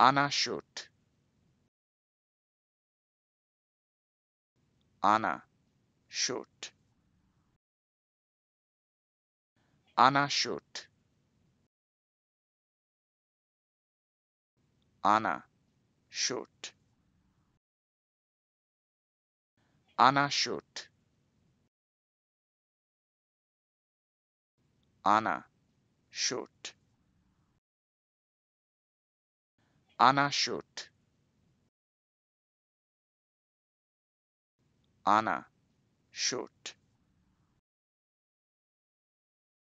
Anna shoot. Anna shoot. Anna shoot. Anna shoot. Anna shoot. Anna shoot. Anna-Shoot. Anna-Shoot.